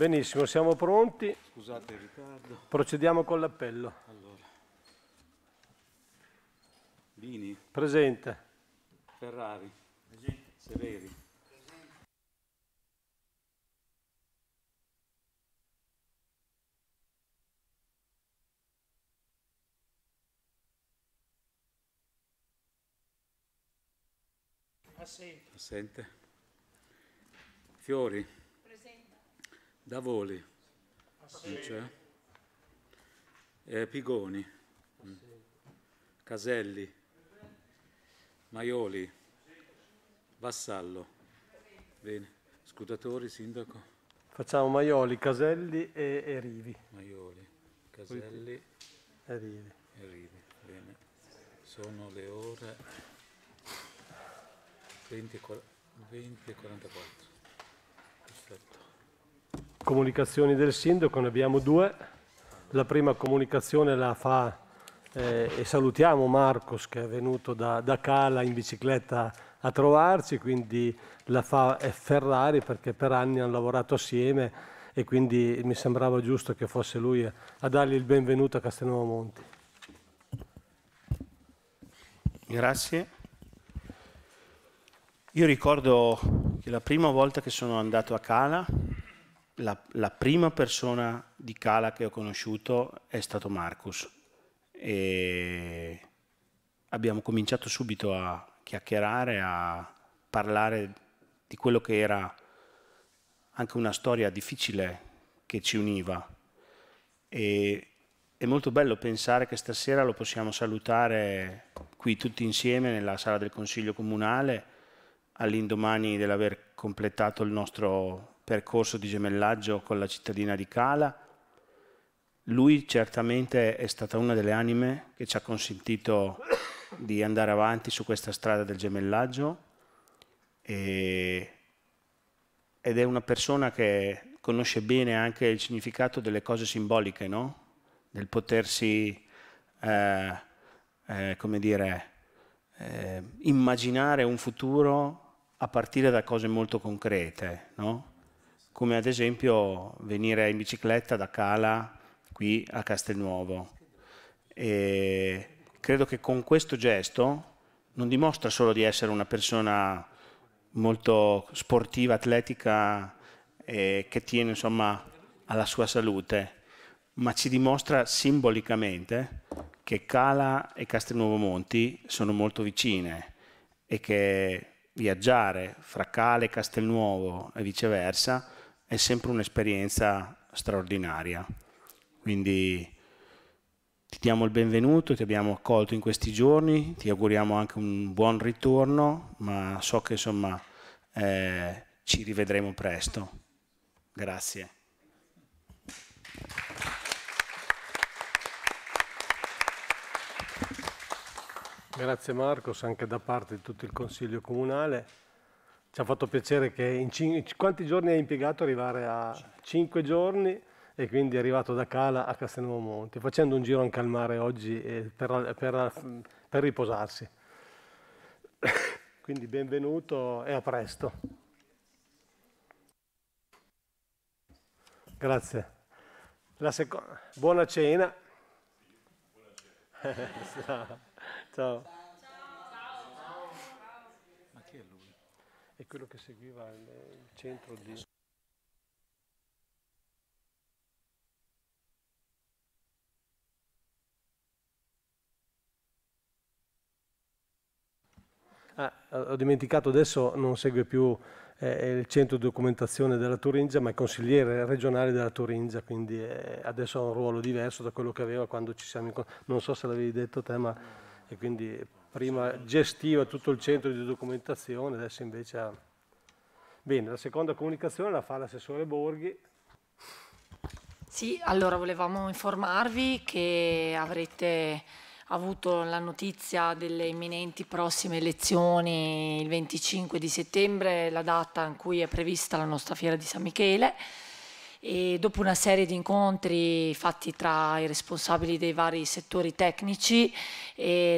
Benissimo, siamo pronti. Scusate il ritardo. Procediamo con l'appello. Allora. Bini. Presente. Ferrari. Presente. Severi. Assente. Assente. Fiori. Davoli, cioè? eh, Pigoni, mm. Caselli, Maioli, Vassallo, Bene. Scutatori, Sindaco. Facciamo Maioli, Caselli e, e Rivi. Maioli, Caselli e Rivi. E Rivi. Bene. Sono le ore 20 e 44. Perfetto comunicazioni del sindaco, ne abbiamo due. La prima comunicazione la fa eh, e salutiamo Marcos che è venuto da, da, Cala in bicicletta a trovarci, quindi la fa Ferrari perché per anni hanno lavorato assieme e quindi mi sembrava giusto che fosse lui a dargli il benvenuto a Castelnuovo Monti. Grazie. Io ricordo che la prima volta che sono andato a Cala la, la prima persona di Cala che ho conosciuto è stato Marcus e abbiamo cominciato subito a chiacchierare, a parlare di quello che era anche una storia difficile che ci univa. E è molto bello pensare che stasera lo possiamo salutare qui tutti insieme nella sala del Consiglio Comunale all'indomani dell'aver completato il nostro percorso di gemellaggio con la cittadina di Cala. Lui certamente è stata una delle anime che ci ha consentito di andare avanti su questa strada del gemellaggio e, ed è una persona che conosce bene anche il significato delle cose simboliche, no? del potersi, eh, eh, come dire, eh, immaginare un futuro a partire da cose molto concrete. No? come ad esempio venire in bicicletta da Cala qui a Castelnuovo. E credo che con questo gesto non dimostra solo di essere una persona molto sportiva, atletica, e che tiene insomma alla sua salute, ma ci dimostra simbolicamente che Cala e Castelnuovo Monti sono molto vicine e che viaggiare fra Cala e Castelnuovo e viceversa è sempre un'esperienza straordinaria. Quindi ti diamo il benvenuto, ti abbiamo accolto in questi giorni, ti auguriamo anche un buon ritorno, ma so che insomma eh, ci rivedremo presto. Grazie. Grazie Marcos, anche da parte di tutto il Consiglio Comunale. Ci ha fatto piacere che in cin- quanti giorni hai impiegato arrivare a 5 giorni e quindi è arrivato da Cala a Castelnuovo Monti, facendo un giro anche al mare oggi eh, per, per, per riposarsi. quindi benvenuto e a presto. Grazie. Seco- buona cena. Buona cena. Ciao. e quello che seguiva il, il centro di... Ah, ho dimenticato adesso, non segue più eh, il centro di documentazione della Turingia, ma è consigliere regionale della Turingia, quindi eh, adesso ha un ruolo diverso da quello che aveva quando ci siamo incontrati. Non so se l'avevi detto te, ma e quindi prima gestiva tutto il centro di documentazione, adesso invece ha... Bene, la seconda comunicazione la fa l'assessore Borghi. Sì, allora volevamo informarvi che avrete avuto la notizia delle imminenti prossime elezioni il 25 di settembre, la data in cui è prevista la nostra fiera di San Michele e dopo una serie di incontri fatti tra i responsabili dei vari settori tecnici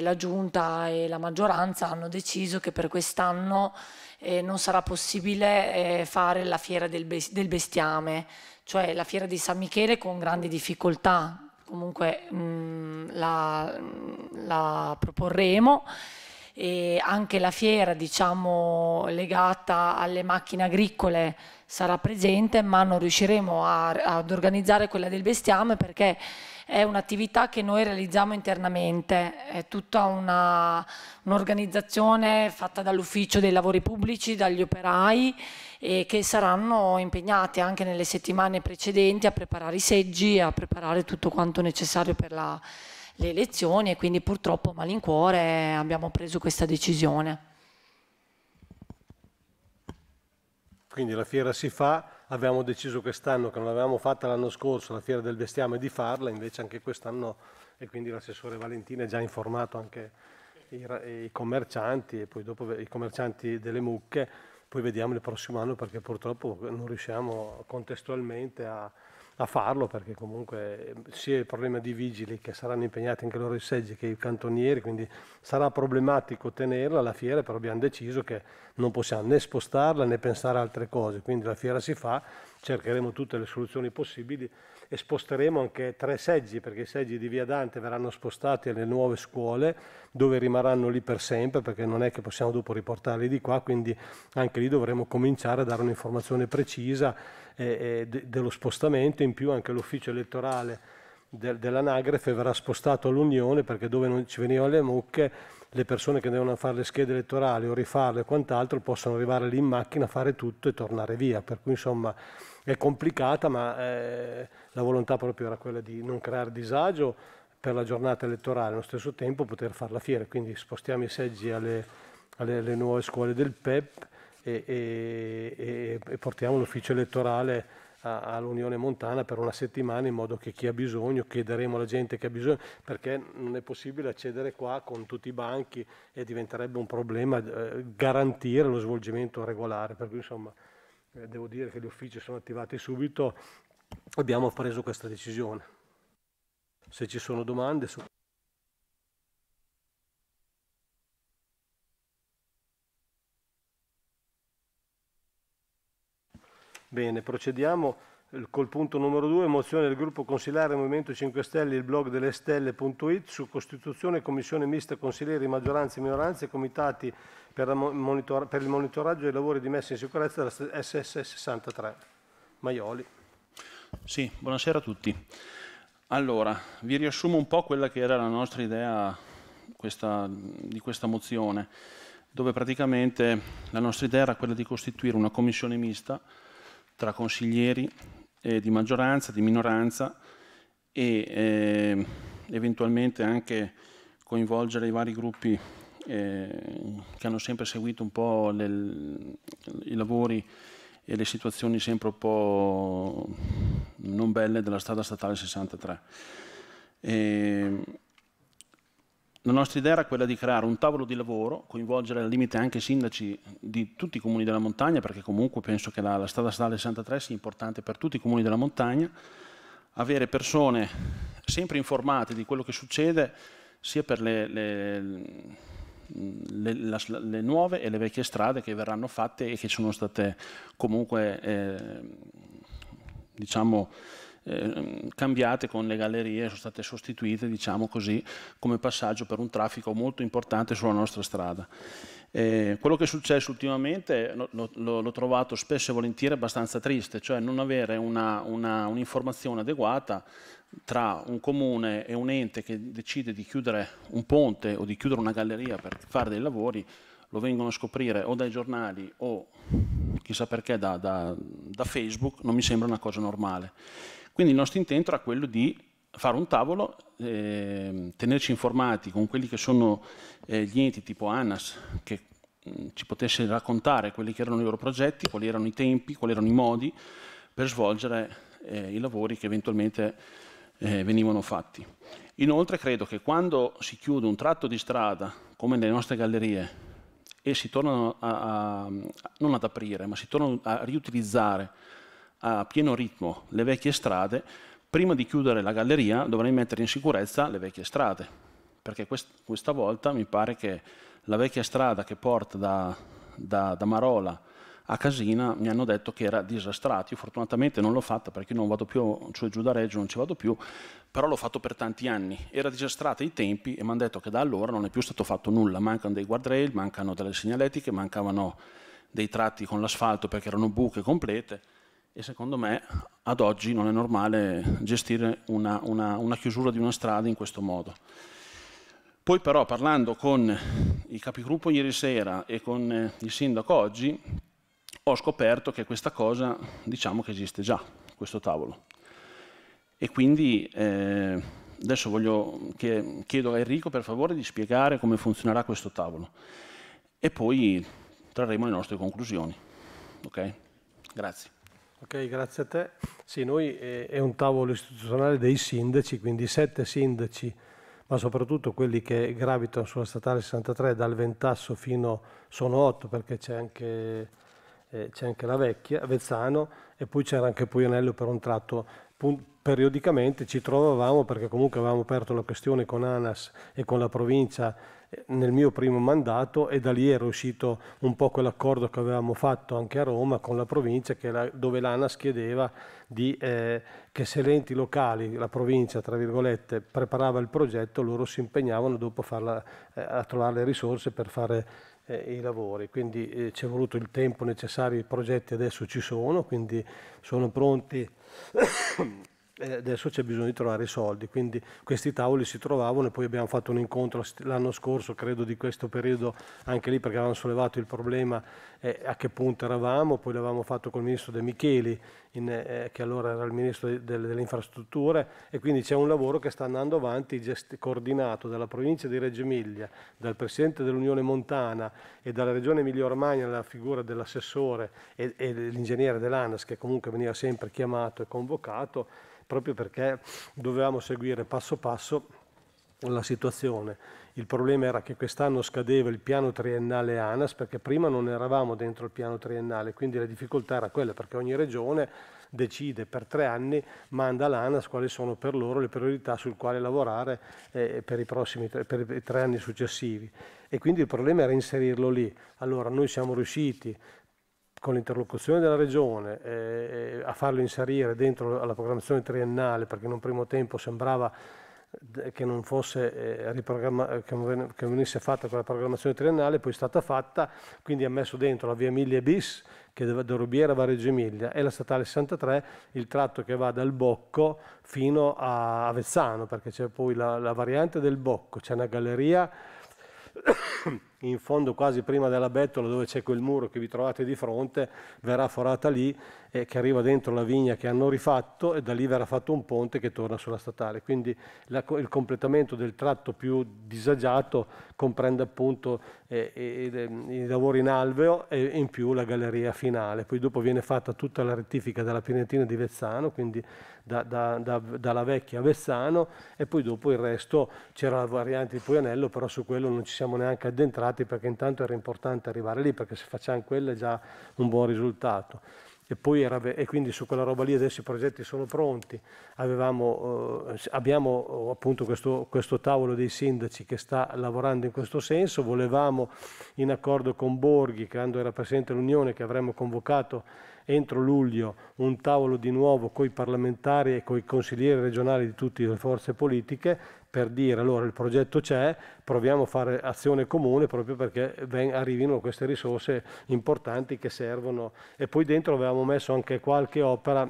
la giunta e la maggioranza hanno deciso che per quest'anno eh, non sarà possibile eh, fare la fiera del, be del, bestiame, cioè la fiera di San Michele con grandi difficoltà, comunque mh, mm, la, mm, la proporremo e anche la fiera diciamo, legata alle macchine agricole sarà presente, ma non riusciremo a, ad organizzare quella del bestiame perché è un'attività che noi realizziamo internamente, è tutta un'organizzazione un fatta dall'ufficio dei lavori pubblici, dagli operai e che saranno impegnati anche nelle settimane precedenti a preparare i seggi, e a preparare tutto quanto necessario per la le elezioni e quindi purtroppo a malincuore abbiamo preso questa decisione. Quindi la fiera si fa, abbiamo deciso quest'anno che non l'avevamo fatta l'anno scorso, la fiera del bestiame, di farla, invece anche quest'anno e quindi l'assessore Valentina ha già informato anche i, i, commercianti e poi dopo i commercianti delle mucche, poi vediamo il prossimo anno perché purtroppo non riusciamo contestualmente a, a farlo perché comunque ehm, sia il problema di vigili che saranno impegnati anche loro i seggi che i cantonieri, quindi sarà problematico tenerla alla fiera, però abbiamo deciso che non possiamo né spostarla né pensare a altre cose, quindi la fiera si fa, cercheremo tutte le soluzioni possibili e sposteremo anche tre seggi perché i seggi di Via Dante verranno spostati alle nuove scuole dove rimarranno lì per sempre perché non è che possiamo dopo riportarli di qua, quindi anche lì dovremo cominciare a dare un'informazione precisa eh, de dello spostamento, in più anche l'ufficio elettorale de dell'anagrafe verrà spostato all'Unione perché dove non ci venivano le mucche le persone che devono fare le schede elettorali o rifarle e quant'altro possono arrivare lì in macchina, fare tutto e tornare via. Per cui insomma è complicata ma... Eh, la volontà proprio era quella di non creare disagio per la giornata elettorale, allo stesso tempo poter fare la fiera, quindi spostiamo i seggi alle, alle, alle nuove scuole del PEP e, e, e portiamo l'ufficio elettorale all'Unione Montana per una settimana in modo che chi ha bisogno, chiederemo alla gente che ha bisogno, perché non è possibile accedere qua con tutti i banchi e diventerebbe un problema eh, garantire lo svolgimento regolare. Per cui insomma eh, devo dire che gli uffici sono attivati subito abbiamo preso questa decisione. Se ci sono domande su Bene, procediamo col punto numero 2, mozione del gruppo consigliare Movimento 5 Stelle, il blog delle stelle.it su Costituzione, Commissione mista consiglieri, maggioranze e minoranze, comitati per, monitor per il monitoraggio dei lavori di messa in sicurezza della SS63. Maioli. Sì, buonasera a tutti. Allora, vi riassumo un po' quella che era la nostra idea questa, di questa mozione, dove praticamente la nostra idea era quella di costituire una commissione mista tra consiglieri eh, di maggioranza, di minoranza e eh, eventualmente anche coinvolgere i vari gruppi eh, che hanno sempre seguito un po' le, i lavori e le situazioni sempre un po' non belle della strada statale 63. E la nostra idea era quella di creare un tavolo di lavoro, coinvolgere al limite anche i sindaci di tutti i comuni della montagna, perché comunque penso che la, la strada statale 63 sia importante per tutti i comuni della montagna, avere persone sempre informate di quello che succede, sia per le, le le, la, le, nuove e le vecchie strade che verranno fatte e che sono state comunque eh, diciamo, eh, cambiate con le gallerie, sono state sostituite diciamo così, come passaggio per un traffico molto importante sulla nostra strada. Eh, quello che è successo ultimamente l'ho trovato spesso e volentieri abbastanza triste, cioè non avere un'informazione un adeguata tra un comune e un ente che decide di chiudere un ponte o di chiudere una galleria per fare dei lavori, lo vengono a scoprire o dai giornali o chissà perché da, da, da Facebook, non mi sembra una cosa normale. Quindi il nostro intento era quello di fare un tavolo, eh, tenerci informati con quelli che sono eh, gli enti tipo ANAS, che mh, mm, ci potesse raccontare quelli che erano i loro progetti, quali erano i tempi, quali erano i modi per svolgere eh, i lavori che eventualmente eh, venivano fatti. Inoltre credo che quando si chiude un tratto di strada, come nelle nostre gallerie, e si tornano a, a, non ad aprire, ma si tornano a riutilizzare a pieno ritmo le vecchie strade, prima di chiudere la galleria dovrei mettere in sicurezza le vecchie strade, perché quest, questa volta mi pare che la vecchia strada che porta da, da, da Marola a Casina mi hanno detto che era disastrato. Io fortunatamente non l'ho fatta perché non vado più, cioè giù da Reggio non ci vado più, però l'ho fatto per tanti anni. Era disastrato ai tempi e mi hanno detto che da allora non è più stato fatto nulla. Mancano dei guardrail, mancano delle segnaletiche, mancavano dei tratti con l'asfalto perché erano buche complete e secondo me ad oggi non è normale gestire una, una, una chiusura di una strada in questo modo. Poi però parlando con il capigruppo ieri sera e con il sindaco oggi, ho scoperto che questa cosa diciamo che esiste già, questo tavolo. E quindi eh, adesso voglio che, chiedo a Enrico per favore di spiegare come funzionerà questo tavolo e poi trarremo le nostre conclusioni. Ok? Grazie. Ok, grazie a te. Sì, noi eh, è un tavolo istituzionale dei sindaci, quindi sette sindaci, ma soprattutto quelli che gravitano sulla statale 63 dal Ventasso fino, sono otto perché c'è anche eh, c'è anche la vecchia, Vezzano, e poi c'era anche Puglianello per un tratto. Periodicamente ci trovavamo perché comunque avevamo aperto la questione con ANAS e con la provincia eh, nel mio primo mandato e da lì era uscito un po' quell'accordo che avevamo fatto anche a Roma con la provincia la, dove l'ANAS chiedeva di, eh, che se le enti locali, la provincia tra virgolette, preparava il progetto loro si impegnavano dopo farla, eh, a trovare le risorse per fare i lavori, quindi eh, ci è voluto il tempo necessario, i progetti adesso ci sono, quindi sono pronti adesso c'è bisogno di trovare i soldi, quindi questi tavoli si trovavano e poi abbiamo fatto un incontro l'anno scorso, credo di questo periodo, anche lì perché avevamo sollevato il problema eh, a che punto eravamo, poi l'avevamo fatto col ministro De Micheli, in, eh, che allora era il ministro de, delle infrastrutture, e quindi c'è un lavoro che sta andando avanti, gest- coordinato dalla provincia di Reggio Emilia, dal presidente dell'Unione Montana e dalla regione Emilia Romagna, la figura dell'assessore e, e l'ingegnere dell'ANAS, che comunque veniva sempre chiamato e convocato proprio perché dovevamo seguire passo passo la situazione. Il problema era che quest'anno scadeva il piano triennale ANAS perché prima non eravamo dentro il piano triennale, quindi la difficoltà era quella perché ogni regione decide per tre anni, manda all'ANAS quali sono per loro le priorità sul quale lavorare eh, per, i prossimi, per i tre anni successivi. E quindi il problema era inserirlo lì. Allora noi siamo riusciti con l'interlocuzione della Regione eh, eh, a farlo inserire dentro alla programmazione triennale perché in un primo tempo sembrava eh, che non, fosse, eh, che non venisse fatta quella programmazione triennale, poi è stata fatta, quindi ha messo dentro la via Emilia bis che da Rubiera va a Reggio Emilia e la statale 63 il tratto che va dal Bocco fino a Avezzano perché c'è poi la, la variante del Bocco, c'è una galleria in fondo quasi prima della bettola dove c'è quel muro che vi trovate di fronte, verrà forata lì e che arriva dentro la vigna che hanno rifatto e da lì verrà fatto un ponte che torna sulla statale. Quindi la, il completamento del tratto più disagiato comprende appunto eh, eh, i lavori in alveo e in più la galleria finale. Poi dopo viene fatta tutta la rettifica dalla Pinetina di Vezzano, quindi da, da, da, dalla vecchia Vezzano e poi dopo il resto c'era la variante di Puglianello, però su quello non ci siamo neanche addentrati risultati perché intanto era importante arrivare lì perché se facciamo quello è già un buon risultato. E, era, e, quindi su quella roba lì adesso i progetti sono pronti. Avevamo, eh, abbiamo oh, appunto questo, questo, tavolo dei sindaci che sta lavorando in questo senso. Volevamo, in accordo con Borghi, quando era Presidente dell'Unione, che avremmo convocato entro luglio un tavolo di nuovo con i parlamentari e con i consiglieri regionali di tutte le forze politiche per dire allora il progetto c'è, proviamo a fare azione comune proprio perché arrivino queste risorse importanti che servono e poi dentro avevamo messo anche qualche opera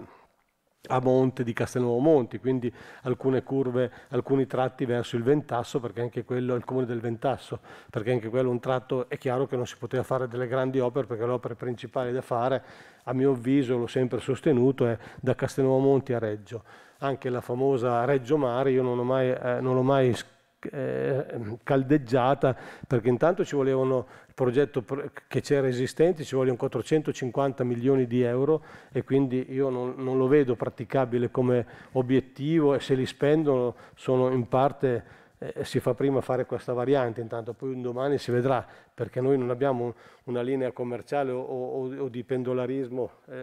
a monte di Castelnuovo Monti, quindi alcune curve, alcuni tratti verso il Ventasso, perché anche quello è il comune del Ventasso, perché anche quello è un tratto, è chiaro che non si poteva fare delle grandi opere, perché l'opera principale da fare, a mio avviso, l'ho sempre sostenuto, è da Castelnuovo Monti a Reggio. Anche la famosa Reggio Mare, io non l'ho mai, eh, non l'ho mai eh, caldeggiata perché intanto ci volevano progetto che c'era esistente ci vogliono 450 milioni di euro e quindi io non, non lo vedo praticabile come obiettivo e se li spendono sono in parte eh, eh, si fa prima fare questa variante, intanto poi un domani si vedrà, perché noi non abbiamo una linea commerciale o, o, o di pendolarismo eh,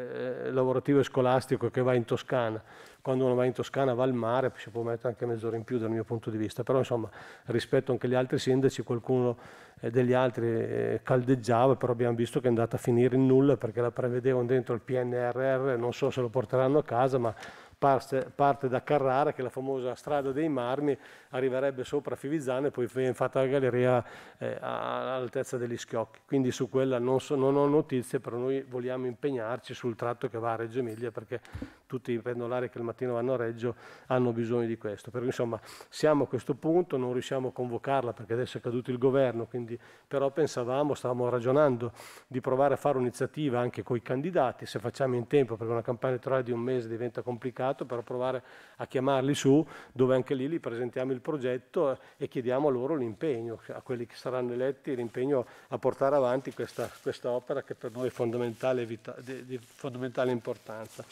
eh, lavorativo e scolastico che va in Toscana. Quando uno va in Toscana va al mare, si può mettere anche mezz'ora in più dal mio punto di vista, però insomma rispetto anche agli altri sindaci qualcuno eh, degli altri eh, caldeggiava, però abbiamo visto che è andata a finire in nulla perché la prevedevano dentro il PNRR, non so se lo porteranno a casa, ma parte da Carrara, che è la famosa strada dei marmi, arriverebbe sopra Fivizzano e poi viene fatta la galleria eh, all'altezza degli schiocchi. Quindi su quella non, so, non, ho notizie, però noi vogliamo impegnarci sul tratto che va a Reggio Emilia, perché tutti i pendolari che il mattino vanno a Reggio hanno bisogno di questo. Per insomma siamo a questo punto, non riusciamo a convocarla perché adesso è caduto il governo, quindi, però pensavamo, stavamo ragionando di provare a fare un'iniziativa anche con i candidati, se facciamo in tempo, perché una campagna elettorale di un mese diventa complicata mercato per provare a chiamarli su, dove anche lì li presentiamo il progetto eh, e chiediamo loro l'impegno, a quelli che saranno eletti, l'impegno a portare avanti questa, questa opera che per noi è fondamentale, di, di fondamentale importanza.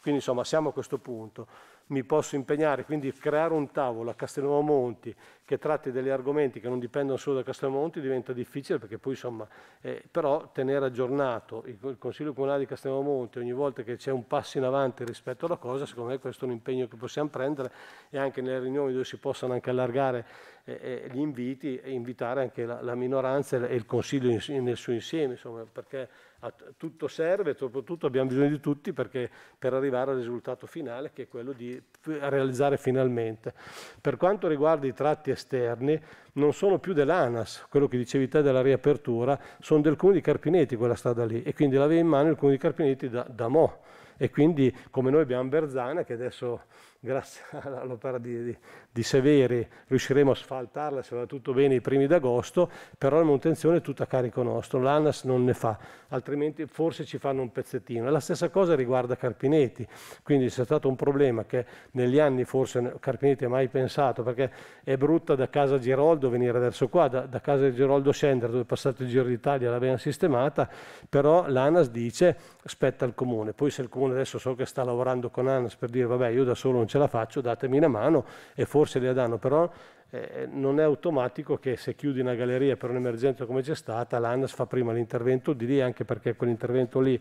Quindi insomma siamo a questo punto mi posso impegnare, quindi creare un tavolo a Castelnuovo Monti che tratti degli argomenti che non dipendono solo da Castelnuovo Monti diventa difficile perché poi insomma, eh, però tenere aggiornato il, Consiglio Comunale di Castelnuovo Monti ogni volta che c'è un passo in avanti rispetto alla cosa, secondo me questo è un impegno che possiamo prendere e anche nelle riunioni dove si possano anche allargare eh, gli inviti e invitare anche la, la minoranza e il Consiglio in, nel suo insieme, insomma, perché a, tutto serve, soprattutto abbiamo bisogno di tutti perché, per arrivare al risultato finale che è quello di realizzare finalmente. Per quanto riguarda i tratti esterni, non sono più dell'ANAS, quello che dicevi te della riapertura, sono del Comune di Carpinetti quella strada lì e quindi l'aveva in mano il Comune di Carpinetti da, da mo' e quindi come noi abbiamo Berzana che adesso grazie all'opera di, di, di, Severi riusciremo a sfaltarla se va tutto bene i primi d'agosto, però la manutenzione è tutta a carico nostro, l'ANAS non ne fa, altrimenti forse ci fanno un pezzettino. La stessa cosa riguarda Carpinetti, quindi c'è stato un problema che negli anni forse Carpinetti ha mai pensato, perché è brutta da casa Giroldo venire verso qua, da, da casa Giroldo scendere dove è passato il Giro d'Italia, l'abbiamo sistemata, però l'ANAS dice spetta al comune, poi se il comune adesso so che sta lavorando con ANAS per dire vabbè io da solo non c'è ce la faccio, datemi una mano e forse le danno, però eh, non è automatico che se chiudi una galleria per un'emergenza come c'è stata, l'ANAS fa prima l'intervento di lì, anche perché quell'intervento lì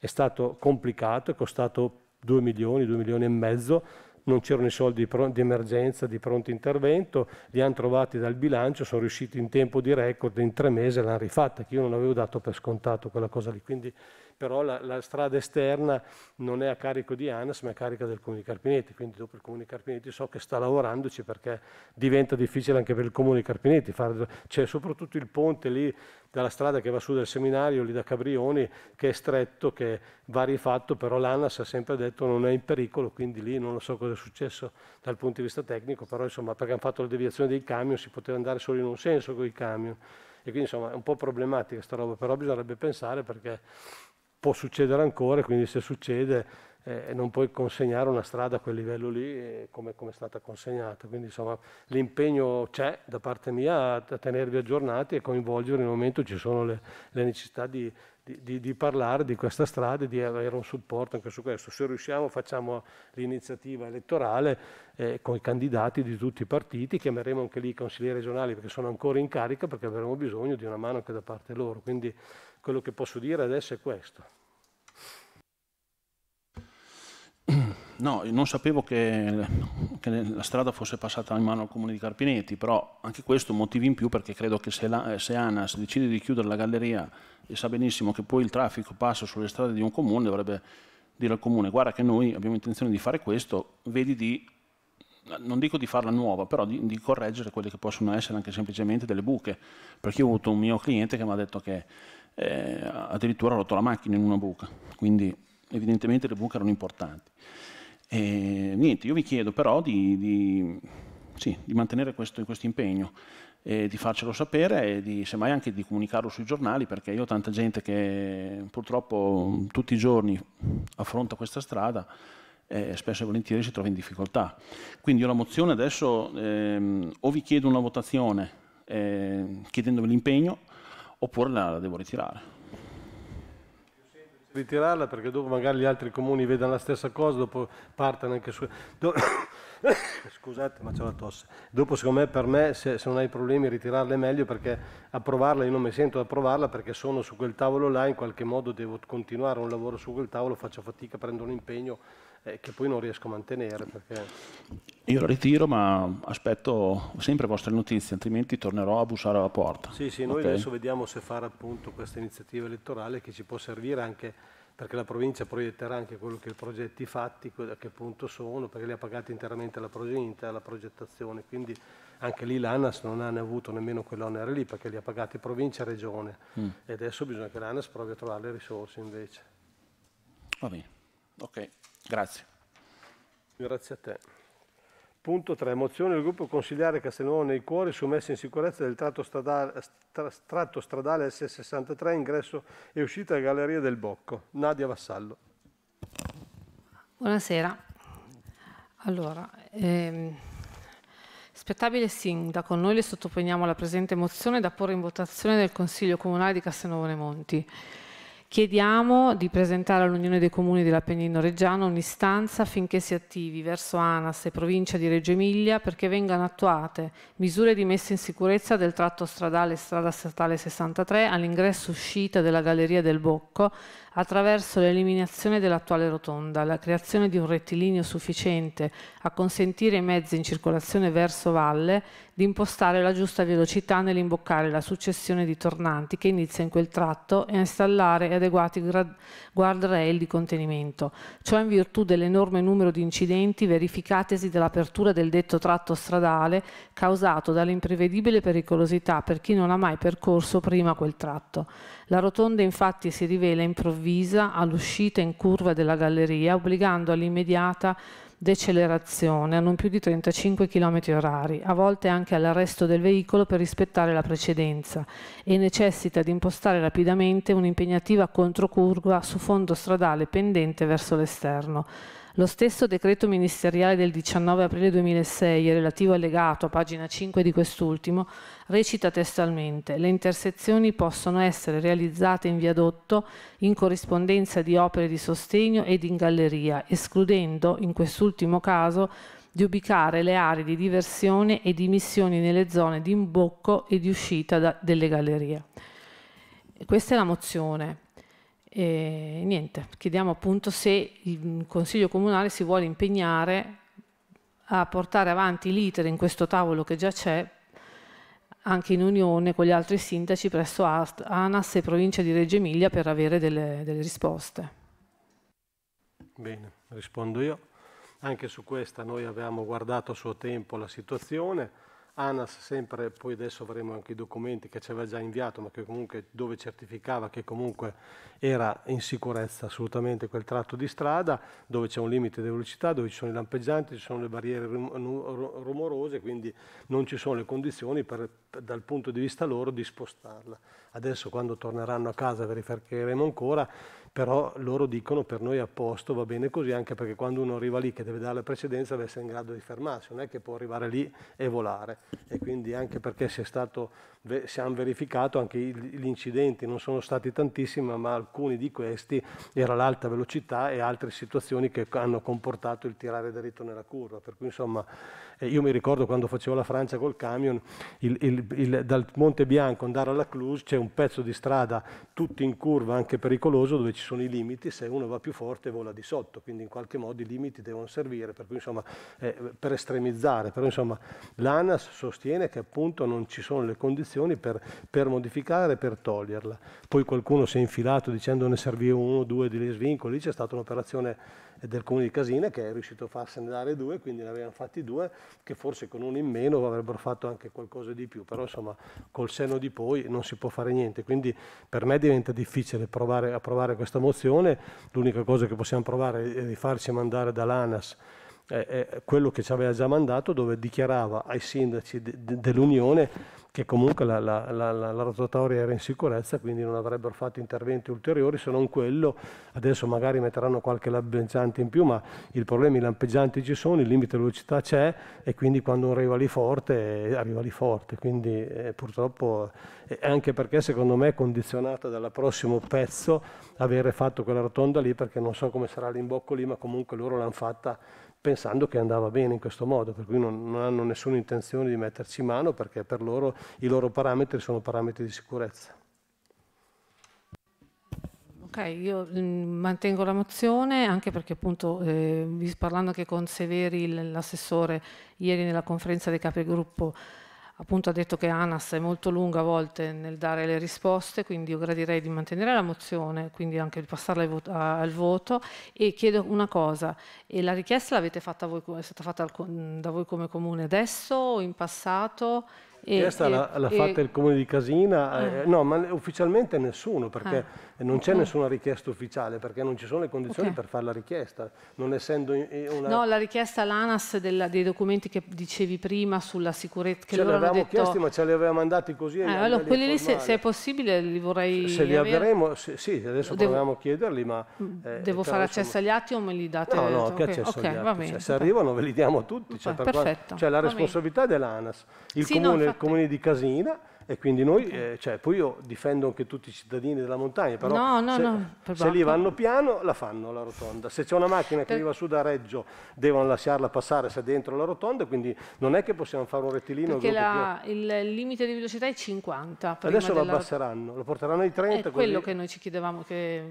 è stato complicato, è costato 2 milioni, 2 milioni e mezzo, non c'erano i soldi di emergenza, di pronto intervento, li hanno trovati dal bilancio, sono riusciti in tempo di record, in tre mesi l'hanno rifatta, che io non avevo dato per scontato quella cosa lì. Quindi però la, la, strada esterna non è a carico di ANAS ma è a carico del Comune di Carpinetti, quindi dopo il Comune di Carpinetti so che sta lavorandoci perché diventa difficile anche per il Comune di Carpinetti, c'è soprattutto il ponte lì dalla strada che va su del seminario, lì da Cabrioni, che è stretto, che va rifatto, però l'ANAS ha sempre detto non è in pericolo, quindi lì non lo so cosa è successo dal punto di vista tecnico, però insomma perché hanno fatto la deviazione dei camion si poteva andare solo in un senso con i camion e quindi insomma è un po' problematica questa roba, però bisognerebbe pensare perché può succedere ancora, quindi se succede eh, non puoi consegnare una strada a quel livello lì eh, come, come, è stata consegnata. Quindi insomma l'impegno c'è da parte mia a, a tenervi aggiornati e coinvolgere nel momento ci sono le, le necessità di, di, di, di, parlare di questa strada e di avere un supporto anche su questo. Se riusciamo facciamo l'iniziativa elettorale eh, con i candidati di tutti i partiti, chiameremo anche lì i consiglieri regionali perché sono ancora in carica perché avremo bisogno di una mano anche da parte loro. Quindi, quello che posso dire adesso è questo. No, non sapevo che, che, la strada fosse passata in mano al comune di Carpinetti, però anche questo motivo in più perché credo che se, la, se ANAS decide di chiudere la galleria e sa benissimo che poi il traffico passa sulle strade di un comune, dovrebbe dire al comune guarda che noi abbiamo intenzione di fare questo, vedi di, non dico di farla nuova, però di, di correggere quelle che possono essere anche semplicemente delle buche, perché ho avuto un mio cliente che mi ha detto che eh, addirittura ha rotto la macchina in una buca, quindi evidentemente le buche erano importanti. E, niente, io vi chiedo però di, di, sì, di mantenere questo, questo impegno, eh, di farcelo sapere e di, semmai anche di comunicarlo sui giornali, perché io ho tanta gente che purtroppo tutti i giorni affronta questa strada e spesso e volentieri si trova in difficoltà. Quindi io la mozione adesso ehm, o vi chiedo una votazione eh, chiedendovi l'impegno, oppure la devo ritirare. Ritirarla perché dopo magari gli altri comuni vedano la stessa cosa, dopo partano anche su... Do... Scusate ma c'è la tosse. Dopo secondo me per me se, se non hai problemi ritirarla è meglio perché approvarla io non mi sento ad approvarla perché sono su quel tavolo là, in qualche modo devo continuare un lavoro su quel tavolo, faccio fatica, a prendere un impegno eh, che poi non riesco a mantenere. Perché... Io lo ritiro, ma aspetto sempre vostre notizie, altrimenti tornerò a bussare alla porta. Sì, sì, noi okay. adesso vediamo se fare appunto questa iniziativa elettorale che ci può servire anche perché la provincia proietterà anche quello che i progetti fatti, a che punto sono, perché li ha pagati interamente la provincia, la progettazione, quindi anche lì l'ANAS non ha ne avuto nemmeno quell'onere lì, perché li ha pagati provincia e regione, mm. e adesso bisogna che l'ANAS provi a trovare le risorse invece. Va bene, ok. Grazie. Grazie a te. Punto 3. Mozione del gruppo consigliare Castelnuovo nei Cuori su messa in sicurezza del tratto stradale, tratto stradale S63 ingresso e uscita della Galleria del Bocco. Nadia Vassallo. Buonasera. Allora, ehm, spettabile Sindaco, noi le sottoponiamo la presente mozione da porre in votazione del Consiglio Comunale di Castelnuovo nei Monti. Chiediamo di presentare all'Unione dei Comuni dell'Appennino Reggiano un'istanza affinché si attivi verso ANAS e provincia di Reggio Emilia perché vengano attuate misure di messa in sicurezza del tratto stradale strada statale 63 all'ingresso uscita della Galleria del Bocco attraverso l'eliminazione dell'attuale rotonda, la creazione di un rettilineo sufficiente a consentire ai mezzi in circolazione verso valle di impostare la giusta velocità nell'imboccare la successione di tornanti che inizia in quel tratto e installare e ad adeguati guardrail di contenimento, ciò in virtù dell'enorme numero di incidenti verificatesi dall'apertura del detto tratto stradale causato dall'imprevedibile pericolosità per chi non ha mai percorso prima quel tratto. La rotonda infatti si rivela improvvisa all'uscita in curva della galleria, obbligando all'immediata decelerazione a non più di 35 km orari, a volte anche all'arresto del veicolo per rispettare la precedenza e necessita di impostare rapidamente un'impegnativa controcurva su fondo stradale pendente verso l'esterno. Lo stesso decreto ministeriale del 19 aprile 2006 e relativo allegato a pagina 5 di quest'ultimo recita testualmente le intersezioni possono essere realizzate in viadotto in corrispondenza di opere di sostegno ed in galleria, escludendo in quest'ultimo caso di ubicare le aree di diversione e di missioni nelle zone di imbocco e di uscita da, delle gallerie. Questa è la mozione. E niente, chiediamo appunto se il Consiglio Comunale si vuole impegnare a portare avanti l'iter in questo tavolo che già c'è, anche in unione con gli altri sindaci presso ANAS e provincia di Reggio Emilia per avere delle, delle risposte. Bene, rispondo io. Anche su questa noi avevamo guardato a suo tempo la situazione ANAS sempre, poi adesso avremo anche i documenti che ci aveva già inviato, ma che comunque, dove certificava che comunque era in sicurezza assolutamente quel tratto di strada, dove c'è un limite di velocità, dove ci sono i lampeggianti, ci sono le barriere rumorose, quindi non ci sono le condizioni per, dal punto di vista loro di spostarla. Adesso quando torneranno a casa verificheremo ancora però loro dicono per noi a posto va bene così, anche perché quando uno arriva lì che deve dare la precedenza deve essere in grado di fermarsi, non è che può arrivare lì e volare. E quindi anche perché si, è stato, si hanno verificato anche gli incidenti, non sono stati tantissimi, ma alcuni di questi era l'alta velocità e altre situazioni che hanno comportato il tirare dritto nella curva. Per cui insomma eh, io mi ricordo quando facevo la Francia col camion, il, il, il, dal Monte Bianco andare alla Cluj c'è un pezzo di strada tutto in curva, anche pericoloso, dove ci ci sono i limiti, se uno va più forte vola di sotto, quindi in qualche modo i limiti devono servire per, cui, insomma, eh, per estremizzare, però insomma l'ANAS sostiene che appunto non ci sono le condizioni per, per modificare, per toglierla. Poi qualcuno si è infilato dicendo ne serviva uno, due di svincoli, lì c'è stata un'operazione del comune di Casina che è riuscito a farsene dare due, quindi ne avevano fatti due, che forse con uno in meno avrebbero fatto anche qualcosa di più, però insomma col seno di poi non si può fare niente, quindi per me diventa difficile provare, approvare questa mozione, l'unica cosa che possiamo provare è di farci mandare dall'ANAS eh, eh, quello che ci aveva già mandato dove dichiarava ai sindaci de, de, dell'Unione che comunque la, la, la, la, rotatoria era in sicurezza, quindi non avrebbero fatto interventi ulteriori se non quello. Adesso magari metteranno qualche lampeggiante in più, ma i problemi lampeggianti ci sono, il limite di velocità c'è e quindi quando arriva lì forte, arriva lì forte. Quindi eh, purtroppo, eh, anche perché secondo me è condizionata dal prossimo pezzo avere fatto quella rotonda lì, perché non so come sarà l'imbocco lì, ma comunque loro l'hanno fatta pensando che andava bene in questo modo, per cui non, non hanno nessuna intenzione di metterci mano perché per loro i loro parametri sono parametri di sicurezza. Ok, io mm, mantengo la mozione anche perché appunto eh, parlando anche con Severi, l'assessore, ieri nella conferenza dei capigruppo appunto ha detto che ANAS è molto lunga a volte nel dare le risposte, quindi io gradirei di mantenere la mozione, quindi anche di passarla al voto e chiedo una cosa, la richiesta l'avete fatta voi, è stata fatta da voi come comune adesso o in passato? E, richiesta l'ha, fatta e, il comune di Casina, ah. Eh, no, ma ufficialmente nessuno, perché eh non c'è nessuna richiesta ufficiale perché non ci sono le condizioni okay. per fare la richiesta, non essendo una... No, la richiesta all'ANAS dei documenti che dicevi prima sulla sicurezza... Che ce loro li avevamo detto... chiesti ma ce li aveva mandati così. Eh, allora, quelli lì se, se, è possibile li vorrei... Se li avremo, se, sì, adesso devo, proviamo a chiederli ma... Mm, eh, devo fare accesso agli atti o me li date? No, no, okay. che accesso okay, agli atti? Cioè, se arrivano ve li diamo tutti, cioè, per perfetto, quale... cioè la responsabilità dell'ANAS, il, sì, comune, no, il comune di Casina e quindi noi, eh, cioè, poi io difendo anche tutti i cittadini della montagna, però no, no, se, no, per se lì vanno piano la fanno la rotonda. Se c'è una macchina che per... arriva su da Reggio devono lasciarla passare se è dentro la rotonda, quindi non è che possiamo fare un rettilineo. Perché la, più... il limite di velocità è 50. Adesso lo abbasseranno, lo porteranno ai 30. È quello quindi... che noi ci chiedevamo che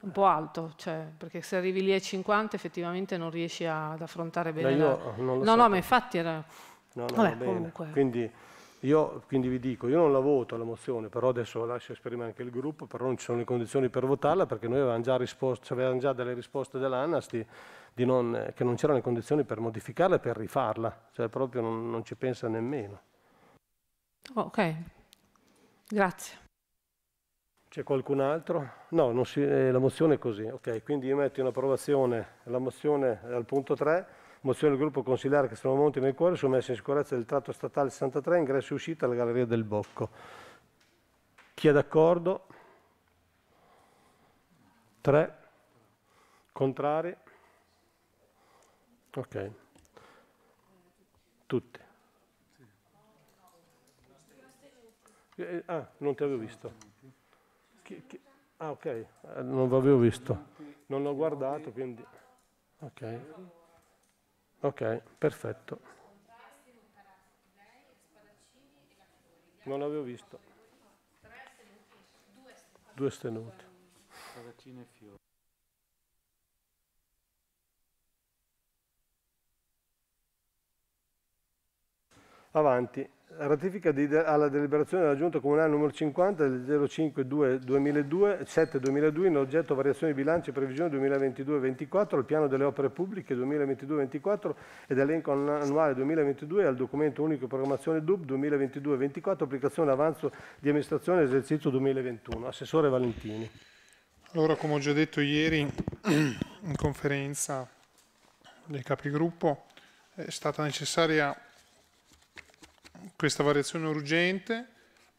un po' alto, cioè, perché se arrivi lì a 50 effettivamente non riesci ad affrontare bene. La... no, so. no, ma infatti era... No, no, Vabbè, comunque. Quindi io quindi vi dico, io non la voto la mozione, però adesso lascio esprimere anche il gruppo, però non ci sono le condizioni per votarla perché noi avevamo già, risposto, avevamo già delle risposte dell'ANAS non, eh, che non c'erano le condizioni per modificarla e per rifarla, cioè proprio non, non ci pensa nemmeno. Ok, grazie. C'è qualcun altro? No, si, eh, la mozione è così. Ok, quindi io metto in approvazione la mozione al punto 3 mozione del gruppo consigliare che sono monti nel cuore sono messa in sicurezza del tratto statale 63, ingresso e uscita alla Galleria del Bocco. Chi è d'accordo? 3. Contrari? Ok. Tutti. Eh, ah, non ti avevo visto. Chi, chi? Ah, ok, eh, non vi avevo visto. Non l'ho guardato, quindi... Ok. Ok, perfetto. Non l'avevo visto. Due stenuti. Due e fiori. Avanti ratifica di, alla deliberazione della Giunta Comunale numero 50 del 052-7-2002 in oggetto variazioni di bilancio e previsione 2022-24 al piano delle opere pubbliche 2022-24 ed elenco annuale 2022 al documento unico programmazione DUB 2022-24 applicazione avanzo di amministrazione esercizio 2021. Assessore Valentini. Allora, come ho già detto ieri in conferenza dei capigruppo, è stata necessaria questa variazione urgente,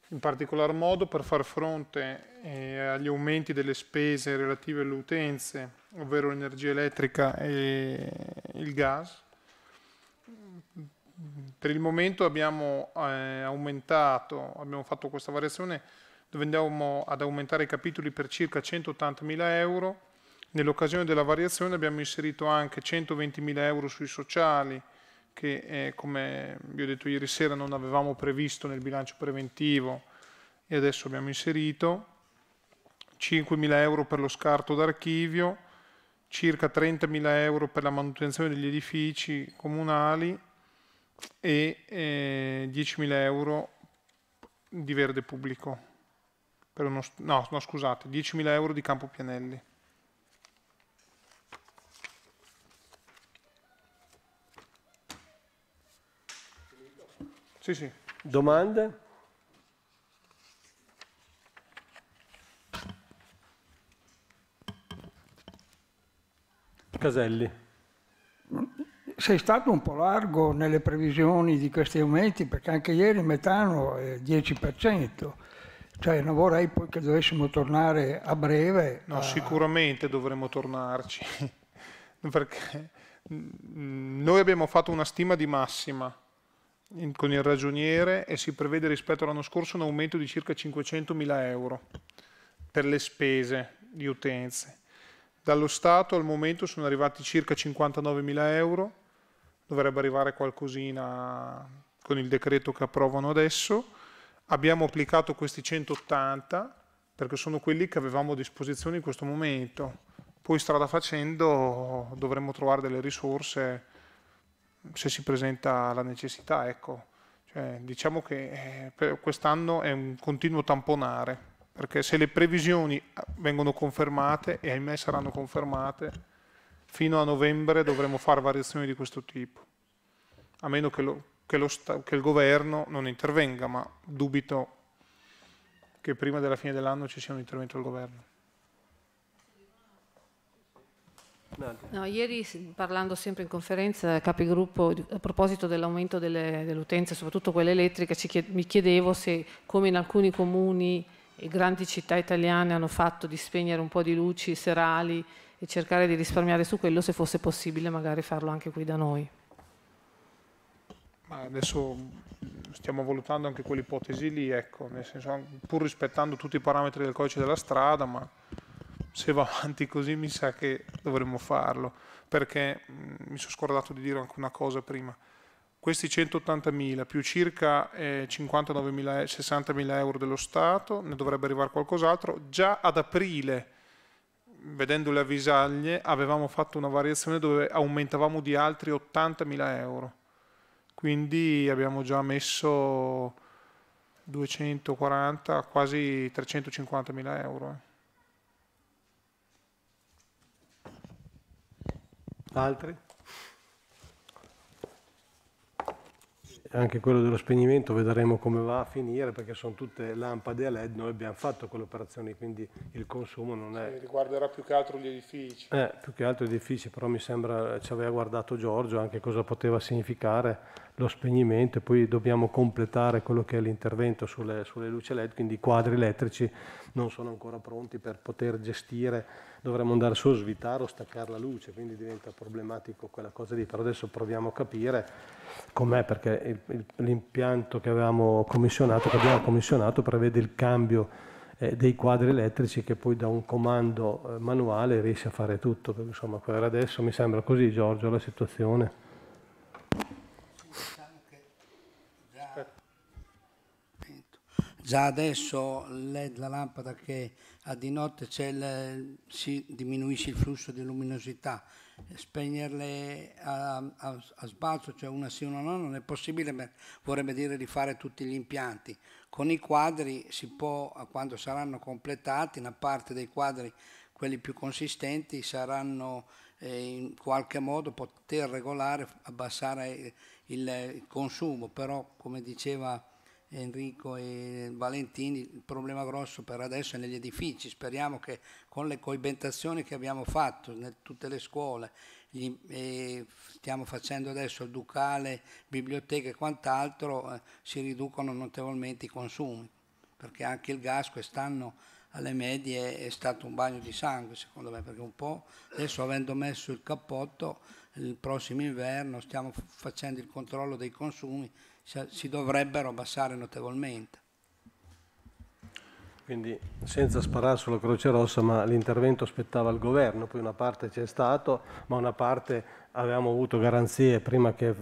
in particolar modo per far fronte eh, agli aumenti delle spese relative alle utenze, ovvero l'energia elettrica e il gas. Per il momento abbiamo eh, aumentato, abbiamo fatto questa variazione dove andiamo ad aumentare i capitoli per circa 180.000 euro. Nell'occasione della variazione abbiamo inserito anche 120.000 euro sui sociali, che eh, come vi ho detto ieri sera non avevamo previsto nel bilancio preventivo e adesso abbiamo inserito, 5.000 euro per lo scarto d'archivio, circa 30.000 euro per la manutenzione degli edifici comunali e eh, 10.000 euro di verde pubblico. Per uno, no, no, scusate, 10.000 euro di Campo Pianelli. Sì, sì. Domande? Caselli. Sei stato un po' largo nelle previsioni di questi aumenti perché anche ieri metano è 10%, cioè non vorrei poi che dovessimo tornare a breve. No, a... sicuramente dovremmo tornarci perché mm, noi abbiamo fatto una stima di massima in, con il ragioniere e si prevede rispetto all'anno scorso un aumento di circa 500.000 euro per le spese di utenze. Dallo Stato al momento sono arrivati circa 59.000 euro, dovrebbe arrivare qualcosina con il decreto che approvano adesso. Abbiamo applicato questi 180 perché sono quelli che avevamo a disposizione in questo momento. Poi strada facendo dovremmo trovare delle risorse se si presenta la necessità. Ecco. Cioè, diciamo che eh, quest'anno è un continuo tamponare, perché se le previsioni ah, vengono confermate, e ahimè saranno confermate, fino a novembre dovremo fare variazioni di questo tipo, a meno che, lo, che, lo che il governo non intervenga, ma dubito che prima della fine dell'anno ci sia un intervento del governo. No, ieri parlando sempre in conferenza, capigruppo, a proposito dell'aumento dell'utenza, dell soprattutto quella elettrica, chied mi chiedevo se come in alcuni comuni e grandi città italiane hanno fatto di spegnere un po' di luci serali e cercare di risparmiare su quello, se fosse possibile magari farlo anche qui da noi. Ma adesso mm, stiamo valutando anche quell'ipotesi lì, ecco, nel senso, pur rispettando tutti i parametri del codice della strada, ma se va avanti così mi sa che dovremmo farlo, perché mh, mm, mi sono scordato di dire anche una cosa prima. Questi 180.000 più circa eh, 59.000, 60.000 eh, euro dello Stato, ne dovrebbe arrivare qualcos'altro, già ad aprile vedendo le avvisaglie, avevamo fatto una variazione dove aumentavamo di altri 80.000 euro. Quindi abbiamo già messo 240, quasi 350.000 euro. Eh. Altri? Anche quello dello spegnimento vedremo come va a finire perché sono tutte lampade a LED, noi abbiamo fatto quelle operazioni, quindi il consumo non è... Sì, riguarderà più che altro gli edifici. Eh, più che altro gli edifici, però mi sembra ci aveva guardato Giorgio anche cosa poteva significare lo spegnimento e poi dobbiamo completare quello che è l'intervento sulle, sulle luci LED, quindi i quadri elettrici non sono ancora pronti per poter gestire, dovremmo andare su a svitare o staccare la luce, quindi diventa problematico quella cosa lì, però adesso proviamo a capire com'è perché l'impianto che avevamo commissionato, che abbiamo commissionato prevede il cambio eh, dei quadri elettrici che poi da un comando eh, manuale riesce a fare tutto, perché insomma per adesso mi sembra così Giorgio la situazione. già adesso LED, la lampada che ha di notte il, si diminuisce il flusso di luminosità, spegnerle a, a, a sbalzo, cioè una sì o una no, non è possibile, vorrebbe dire rifare tutti gli impianti. Con i quadri si può, quando saranno completati, una parte dei quadri, quelli più consistenti, saranno eh, in qualche modo poter regolare, abbassare il, il consumo, però come diceva Enrico e Valentini, il problema grosso per adesso è negli edifici, speriamo che con le coibentazioni che abbiamo fatto in tutte le scuole, gli, stiamo facendo adesso il Ducale, biblioteche e quant'altro, eh, si riducono notevolmente i consumi, perché anche il gas quest'anno alle medie è stato un bagno di sangue secondo me, perché un po' adesso avendo messo il cappotto, il prossimo inverno stiamo facendo il controllo dei consumi si dovrebbero abbassare notevolmente. Quindi senza sparare sulla Croce Rossa, ma l'intervento spettava il governo, poi una parte c'è stato, ma una parte avevamo avuto garanzie prima che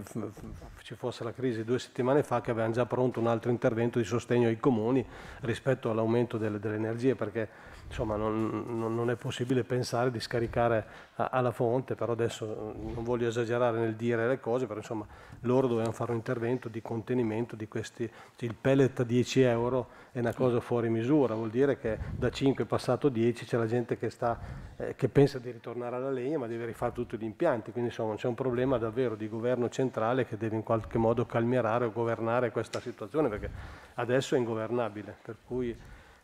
ci fosse la crisi due settimane fa che avevano già pronto un altro intervento di sostegno ai comuni rispetto all'aumento delle, delle energie, perché insomma, non, non, è possibile pensare di scaricare a, alla fonte, però adesso eh, non voglio esagerare nel dire le cose, però insomma, loro dovevano fare un intervento di contenimento di questi, cioè il pellet a 10 euro è una cosa fuori misura, vuol dire che da 5 è passato 10, c'è la gente che, sta, eh, che pensa di ritornare alla legna ma deve rifare tutti gli impianti, quindi insomma c'è un problema davvero di governo centrale che deve in qualche modo calmierare o governare questa situazione perché adesso è ingovernabile, per cui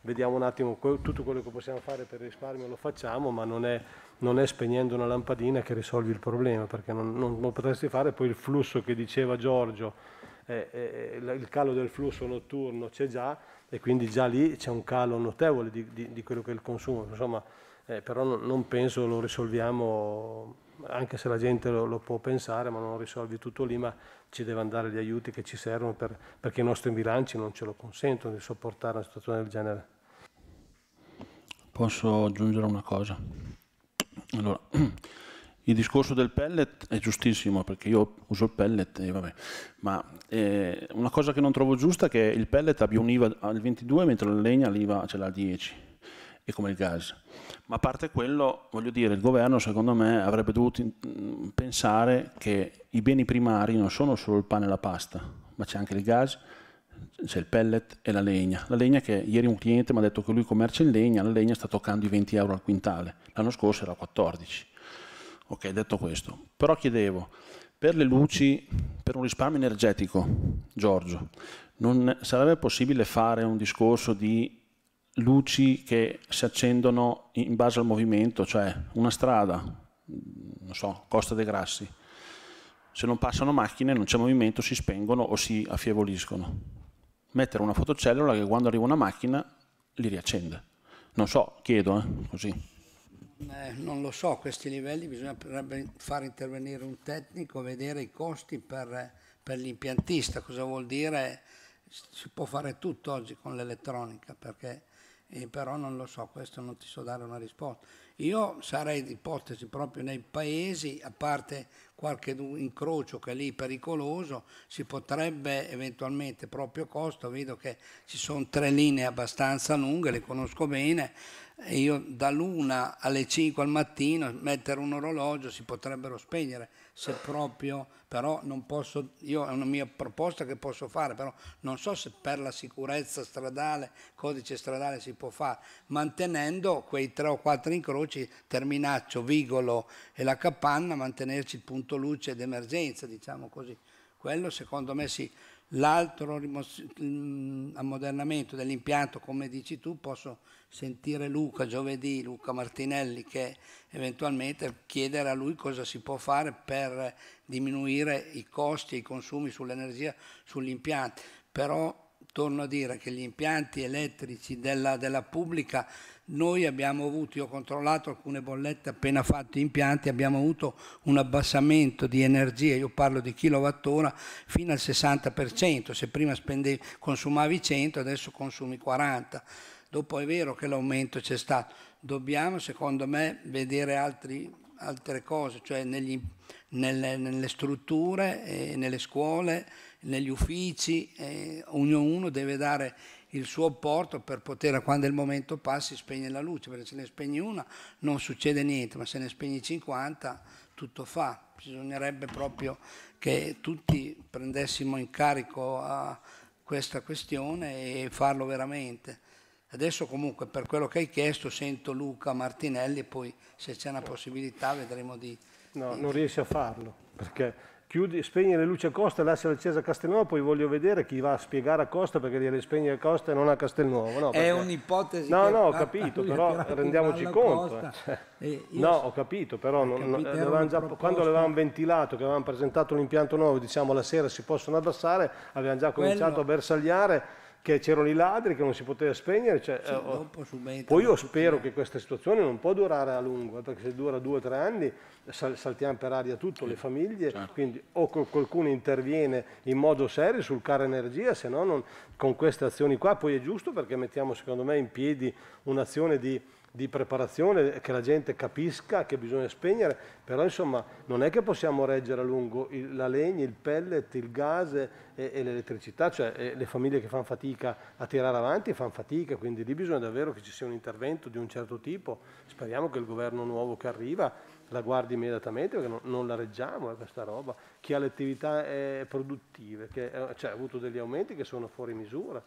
vediamo un attimo tutto quello che possiamo fare per il risparmio lo facciamo, ma non è, non è spegnendo una lampadina che risolvi il problema, perché non, non, non potresti fare poi il flusso che diceva Giorgio, eh, eh, eh il calo del flusso notturno c'è già e quindi già lì c'è un calo notevole di, di, di quello che è il consumo, insomma, eh, però non penso lo risolviamo anche se la gente lo, lo, può pensare, ma non risolvi tutto lì, ma ci deve andare gli aiuti che ci servono per, perché i nostri bilanci non ce lo consentono di sopportare una situazione del genere posso aggiungere una cosa. Allora, il discorso del pellet è giustissimo perché io uso il pellet, e vabbè, ma eh, una cosa che non trovo giusta è che il pellet abbia un IVA al 22 mentre la legna l'IVA ce l'ha al 10 e come il gas. Ma a parte quello, voglio dire, il governo secondo me avrebbe dovuto mm, pensare che i beni primari non sono solo il pane e la pasta, ma c'è anche il gas, c'è il pellet e la legna. La legna che ieri un cliente mi ha detto che lui commercia in legna, la legna sta toccando i 20 euro al quintale, l'anno scorso era 14. Ok, detto questo, però chiedevo, per le luci, per un risparmio energetico, Giorgio, non sarebbe possibile fare un discorso di luci che si accendono in base al movimento, cioè una strada, non so, Costa dei Grassi, se non passano macchine non c'è movimento, si spengono o si affievoliscono mettere una fotocellula che quando arriva una macchina li riaccende. Non so, chiedo, eh, così. Eh, non lo so, a questi livelli bisognerebbe far intervenire un tecnico, vedere i costi per, per l'impiantista, cosa vuol dire, si può fare tutto oggi con l'elettronica, perché, eh, però non lo so, questo non ti so dare una risposta. Io sarei di ipotesi proprio nei paesi, a parte qualche incrocio che è lì pericoloso, si potrebbe eventualmente proprio costo, vedo che ci sono tre linee abbastanza lunghe, le conosco bene, e io dall'una alle 5 al mattino mettere un orologio si potrebbero spegnere, se proprio, però non posso, io è una mia proposta che posso fare, però non so se per la sicurezza stradale, codice stradale si può fare, mantenendo quei tre o quattro incroci, Terminaccio, Vigolo e la Capanna, mantenerci il punto aiuto, luce d'emergenza, diciamo così. Quello secondo me sì. L'altro mm, ammodernamento dell'impianto, come dici tu, posso sentire Luca giovedì, Luca Martinelli, che eventualmente chiedere a lui cosa si può fare per diminuire i costi e i consumi sull'energia sugli impianti. Però torno a dire che gli impianti elettrici della, della pubblica noi abbiamo avuto, io ho controllato alcune bollette appena fatte impianti, abbiamo avuto un abbassamento di energia, io parlo di kilowattora, fino al 60%, se prima spendevi, consumavi 100 adesso consumi 40. Dopo è vero che l'aumento c'è stato, dobbiamo secondo me vedere altri, altre cose, cioè negli, nelle, nelle, strutture, eh, nelle scuole, negli uffici, eh, ognuno deve dare il suo porto per poter, quando il momento passi, spegne la luce, perché se ne spegni una non succede niente, ma se ne spegni 50 tutto fa. Bisognerebbe proprio che tutti prendessimo in carico a questa questione e farlo veramente. Adesso comunque per quello che hai chiesto sento Luca Martinelli e poi se c'è una possibilità vedremo di... No, non riesci a farlo perché Chiudi, spegne le luci a Costa e lascia l'accesa a Castelnuovo, poi voglio vedere chi va a spiegare a Costa perché gliele spegne a Costa e non a Castelnuovo. No, perché... È un'ipotesi. No, no, eh. ho capito, però rendiamoci conto. No, ho capito, però non, avevamo quando l'avevamo ventilato, che avevamo presentato l'impianto nuovo, diciamo la sera si possono abbassare, avevamo già cominciato Quello... a bersagliare che c'erano i ladri, che non si poteva spegnere. Cioè, sì, oh, poi io spero che questa situazione non può durare a lungo, perché se dura due o tre anni sal saltiamo per aria tutto, sì, le famiglie, certo. quindi o qualcuno interviene in modo serio sul caro energia, se no non, con queste azioni qua poi è giusto perché mettiamo secondo me in piedi un'azione di di preparazione, che la gente capisca che bisogna spegnere, però insomma non è che possiamo reggere a lungo il, la legna, il pellet, il gas e, e l'elettricità, cioè e le famiglie che fanno fatica a tirare avanti fanno fatica, quindi lì bisogna davvero che ci sia un intervento di un certo tipo, speriamo che il governo nuovo che arriva la guardi immediatamente perché non, non la reggiamo eh, questa roba, chi ha le attività eh, produttive, che eh, cioè, ha avuto degli aumenti che sono fuori misura,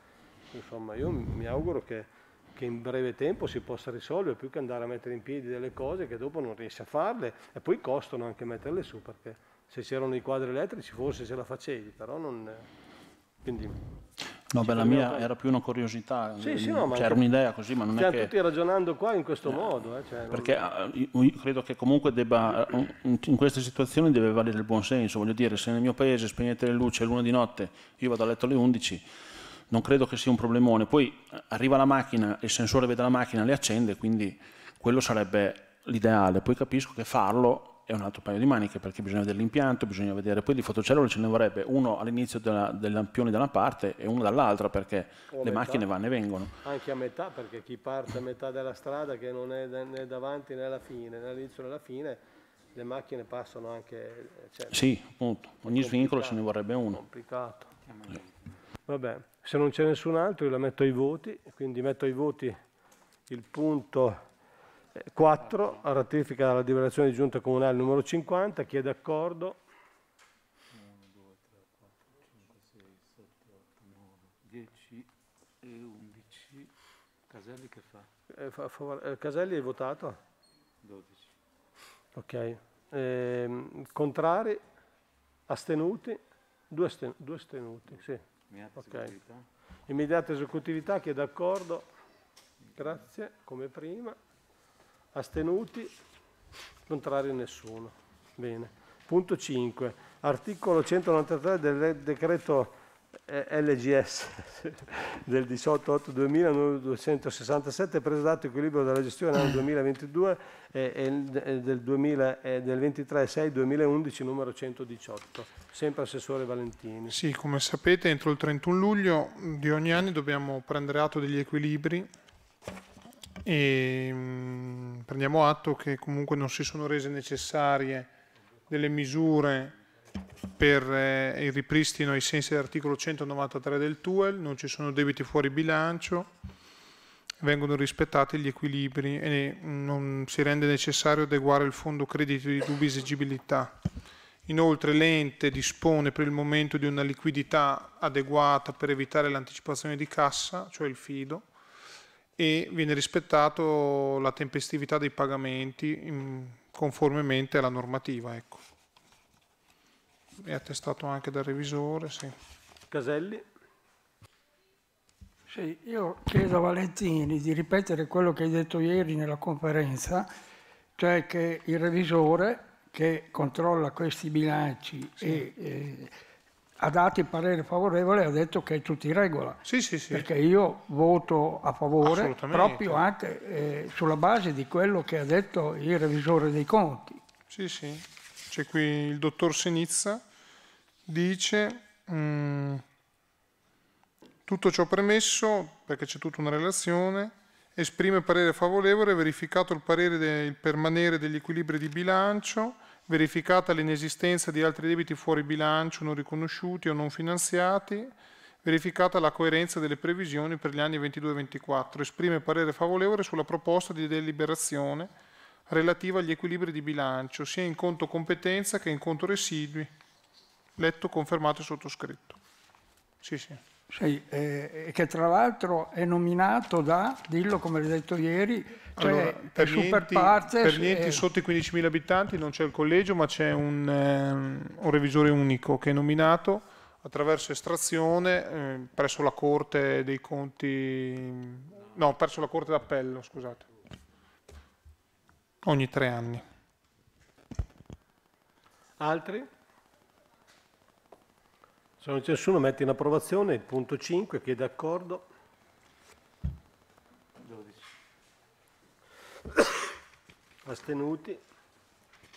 insomma io mi auguro che che in breve tempo si possa risolvere più che andare a mettere in piedi delle cose che dopo non riesci a farle e poi costano anche metterle su perché se c'erano i quadri elettrici forse ce la facevi, però non... Quindi... No, beh, la mia era più una curiosità, sì, eh, sì, no, cioè, era un'idea così, ma non è che... Stiamo tutti ragionando qua in questo eh, modo. Eh, cioè, non... perché ah, io credo che comunque debba, eh, in queste situazioni deve valere il buon senso, voglio dire, se nel mio paese spegnete le luci alle 1 di notte, io vado a letto alle 11, non credo che sia un problemone. Poi eh, arriva la macchina, il sensore vede la macchina, le accende, quindi quello sarebbe l'ideale. Poi capisco che farlo è un altro paio di maniche perché bisogna vedere l'impianto, bisogna vedere poi di fotocellule ce ne vorrebbe uno all'inizio del lampione da una parte e uno dall'altra perché le metà. macchine vanno e vengono. Anche a metà perché chi parte a metà della strada che non è né davanti né alla fine, né all'inizio né alla fine, le macchine passano anche... Cioè, sì, appunto, ogni svincolo ce ne vorrebbe uno. Complicato. Vabbè. Se non c'è nessun altro io la metto ai voti, quindi metto ai voti il punto 4, eh, ratifica della deliberazione di giunta comunale numero 50, chi è d'accordo? 1, 2, 3, 4, 5, 6, 7, 8, 9, 10 e 11. Caselli che fa? Eh, fa favore... Eh, Caselli hai votato? 12. Ok. Eh, contrari? Astenuti? due astenuti, sì. Immediata okay. esecutività. Immediata esecutività, chi è d'accordo? Grazie, come prima. Astenuti? Contrario nessuno. Bene. Punto 5. Articolo 193 del decreto eh, LGS del 18-8-2000 preso dato equilibrio della gestione anno 2022 e, del, del 23-6-2011 numero 118 sempre Assessore Valentini Sì, come sapete entro il 31 luglio di ogni anno dobbiamo prendere atto degli equilibri e mh, mm, prendiamo atto che comunque non si sono rese necessarie delle misure per eh, il ripristino ai sensi dell'articolo 193 del TUEL, non ci sono debiti fuori bilancio, vengono rispettati gli equilibri e non si rende necessario adeguare il fondo credito di dubbia esigibilità. Inoltre l'ente dispone per il momento di una liquidità adeguata per evitare l'anticipazione di cassa, cioè il fido, e viene rispettato la tempestività dei pagamenti mm, conformemente alla normativa. Ecco è attestato anche dal revisore. Sì. Caselli. Sì, io chiedo a Valentini di ripetere quello che hai detto ieri nella conferenza, cioè che il revisore che controlla questi bilanci sì. e, e ha dato il parere favorevole ha detto che è tutto in regola. Sì, sì, sì. Perché io voto a favore proprio anche eh, sulla base di quello che ha detto il revisore dei conti. Sì, sì c'è qui il dottor Senizza, dice mm, tutto ciò premesso, perché c'è tutta una relazione, esprime parere favorevole, verificato il parere del permanere degli equilibri di bilancio, verificata l'inesistenza di altri debiti fuori bilancio non riconosciuti o non finanziati, verificata la coerenza delle previsioni per gli anni 22 e 24. Esprime parere favorevole sulla proposta di deliberazione relativa agli equilibri di bilancio, sia in conto competenza che in conto residui, letto, confermato e sottoscritto. Sì, sì. Sì, eh, eh che tra l'altro è nominato da, dillo come l'hai detto ieri, cioè allora, per, gli enti, per gli enti eh. sotto i 15.000 abitanti non c'è il collegio ma c'è un, eh, un, revisore unico che è nominato attraverso estrazione eh, presso la Corte dei Conti, no, presso la Corte d'Appello, scusate ogni tre anni. Altri? Se non c'è nessuno metti in approvazione il punto 5, chi è d'accordo? 12. Astenuti?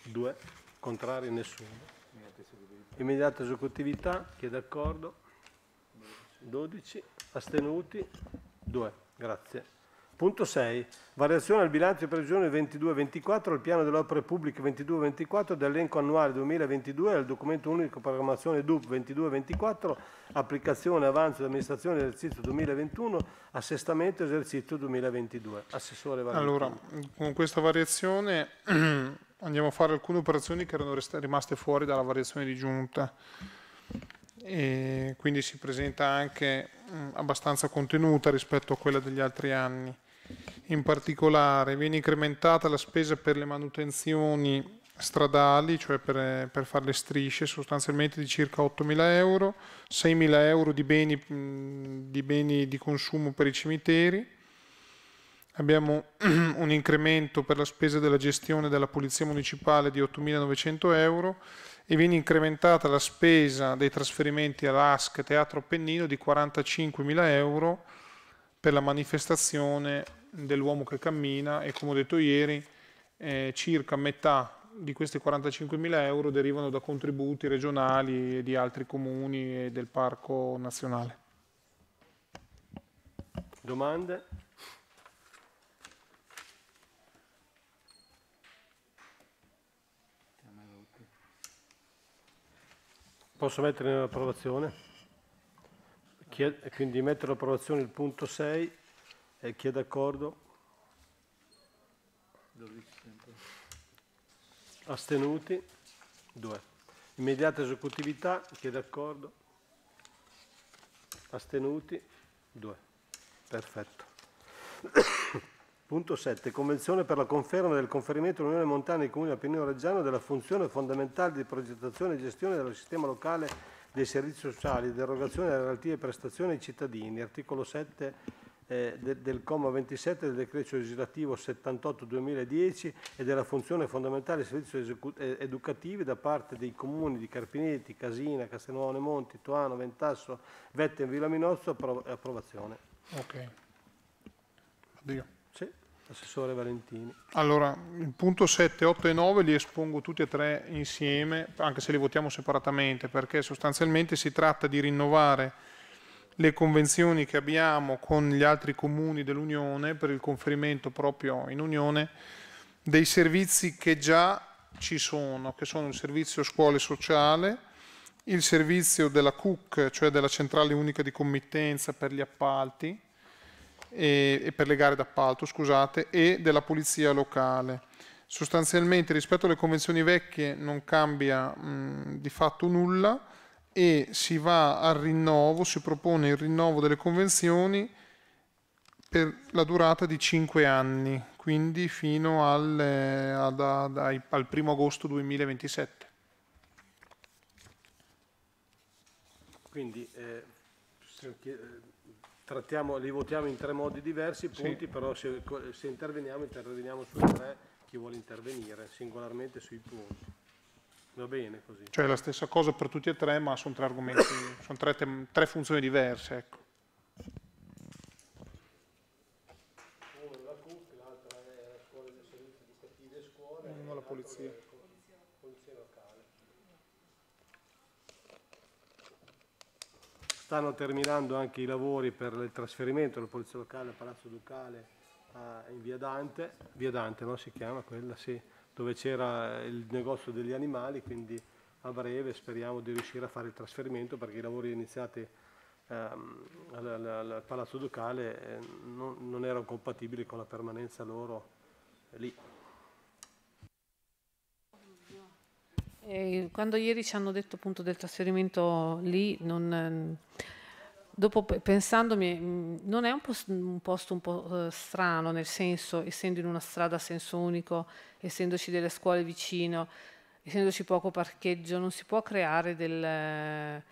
2. Contrari? Nessuno. Immediata esecutività, chi è d'accordo? 12. Astenuti? 2. Grazie. Punto 6. Variazione al bilancio di previsione 22-24, al piano delle opere pubbliche 22-24 dell'elenco annuale 2022 al documento unico programmazione DUP 22-24, applicazione avanzo di amministrazione esercizio 2021, assestamento esercizio 2022. Assessore Valentino. Allora, con questa variazione andiamo a fare alcune operazioni che erano rimaste fuori dalla variazione di giunta. E quindi si presenta anche mm, abbastanza contenuta rispetto a quella degli altri anni. In particolare viene incrementata la spesa per le manutenzioni stradali, cioè per, eh, per fare le strisce, sostanzialmente di circa 8.000 euro, 6.000 euro di beni, di beni di consumo per i cimiteri, Abbiamo un incremento per la spesa della gestione della Polizia Municipale di 8.900 euro e viene incrementata la spesa dei trasferimenti all'ASC Teatro Pennino di 45.000 euro per la manifestazione dell'uomo che cammina e come ho detto ieri eh, circa metà di questi 45.000 euro derivano da contributi regionali e di altri comuni e del parco nazionale. Domande? Posso mettere in approvazione? È, quindi mettere all'approvazione il punto 6 e chi è d'accordo? Astenuti? 2. Immediata esecutività, chi è d'accordo? Astenuti? 2. Perfetto. Punto 7. Convenzione per la conferma del conferimento all'Unione Montana e Comune Appennino Reggiano della funzione fondamentale di progettazione e gestione del sistema locale dei servizi sociali e dell'erogazione delle relative prestazioni ai cittadini, articolo 7 eh, de, del comma 27 del decreto legislativo 78-2010 e della funzione fondamentale dei servizi eh, educativi da parte dei comuni di Carpinetti, Casina, Castelnuovo Monti, Tuano, Ventasso, Vette e Villa Minozzo, appro approvazione. Ok. Addio. Assessore Valentini. Allora, il punto 7, 8 e 9 li espongo tutti e tre insieme, anche se li votiamo separatamente, perché sostanzialmente si tratta di rinnovare le convenzioni che abbiamo con gli altri comuni dell'Unione per il conferimento proprio in Unione dei servizi che già ci sono, che sono il servizio scuole sociale, il servizio della CUC, cioè della Centrale Unica di Committenza per gli appalti, e, e per le gare d'appalto, scusate, e della pulizia locale. Sostanzialmente rispetto alle convenzioni vecchie non cambia mh, di fatto nulla e si va al rinnovo, si propone il rinnovo delle convenzioni per la durata di 5 anni, quindi fino al, eh, ad, ad, ai, al 1 agosto 2027. Quindi eh, trattiamo, li votiamo in tre modi diversi, punti, sì. però se, se interveniamo interveniamo su tre, chi vuole intervenire singolarmente sui punti. Va bene così. Cioè la stessa cosa per tutti e tre, ma sono tre argomenti, sono tre, tre funzioni diverse. Ecco. stanno terminando anche i lavori per il trasferimento della Polizia Locale al Palazzo Ducale a, in via Dante, via Dante no, si chiama quella, sì, dove c'era il negozio degli animali, quindi a breve speriamo di riuscire a fare il trasferimento perché i lavori iniziati ehm, al, al, al, Palazzo Ducale eh, non, non erano compatibili con la permanenza loro eh, lì. quando ieri ci hanno detto appunto del trasferimento lì, non, dopo pensandomi, mm, non è un posto, un posto un po' eh, strano, nel senso, essendo in una strada a senso unico, essendoci delle scuole vicino, essendoci poco parcheggio, non si può creare del... Eh,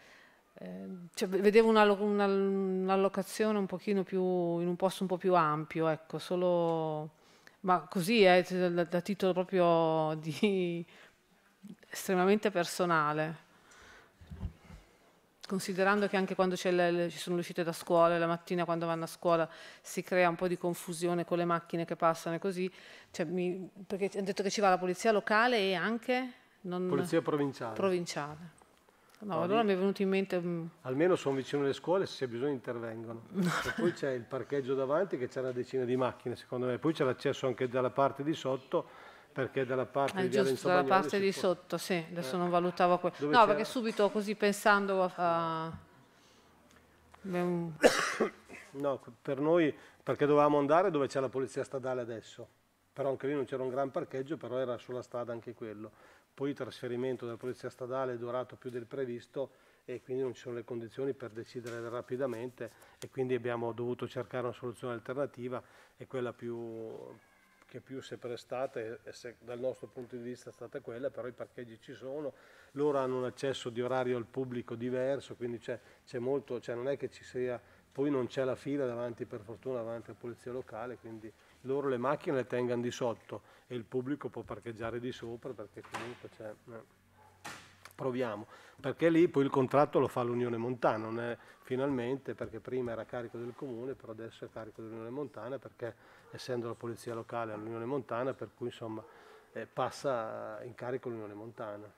cioè, vedevo un'allocazione una, un pochino più in un posto un po' più ampio, ecco, solo ma così è eh, da, da titolo proprio di estremamente personale, considerando che anche quando le, ci sono le uscite da scuola, la mattina quando vanno a scuola si crea un po' di confusione con le macchine che passano e così, cioè mi, perché hanno detto che ci va la polizia locale e anche... Non, polizia provinciale. provinciale. No, allora mi è venuto in mente... Almeno sono vicino alle scuole, se c'è bisogno intervengono. e poi c'è il parcheggio davanti che c'è una decina di macchine, secondo me. Poi c'è l'accesso anche dalla parte di sotto perché dalla parte di Viale giusto, dalla parte di sotto, sì, adesso eh. non valutavo quello. Dove no, perché subito così pensando a... no, per noi, perché dovevamo andare dove c'è la polizia stradale adesso, però anche lì non c'era un gran parcheggio, però era sulla strada anche quello. Poi il trasferimento della polizia stradale è durato più del previsto e quindi non ci sono le condizioni per decidere rapidamente e quindi abbiamo dovuto cercare una soluzione alternativa e quella più, che più si è prestata e se dal nostro punto di vista è stata quella, però i parcheggi ci sono, loro hanno un accesso di orario al pubblico diverso, quindi c'è, molto, cioè non è che ci sia, poi non c'è la fila davanti per fortuna davanti alla polizia locale, quindi loro le macchine le tengano di sotto e il pubblico può parcheggiare di sopra perché comunque c'è... Eh proviamo, perché lì poi il contratto lo fa l'Unione Montana, non è finalmente perché prima era carico del comune, però adesso è carico dell'Unione Montana perché essendo la polizia locale all'Unione Montana, per cui insomma eh, passa in carico l'Unione Montana.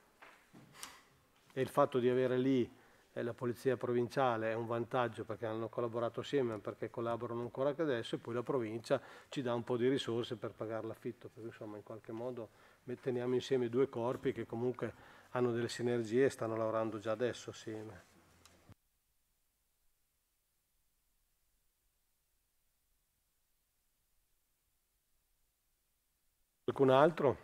E il fatto di avere lì eh, la polizia provinciale è un vantaggio perché hanno collaborato assieme, perché collaborano ancora anche adesso e poi la provincia ci dà un po' di risorse per pagare l'affitto, perché insomma in qualche modo teniamo insieme due corpi che comunque hanno delle sinergie e stanno lavorando già adesso assieme. Qualcun altro?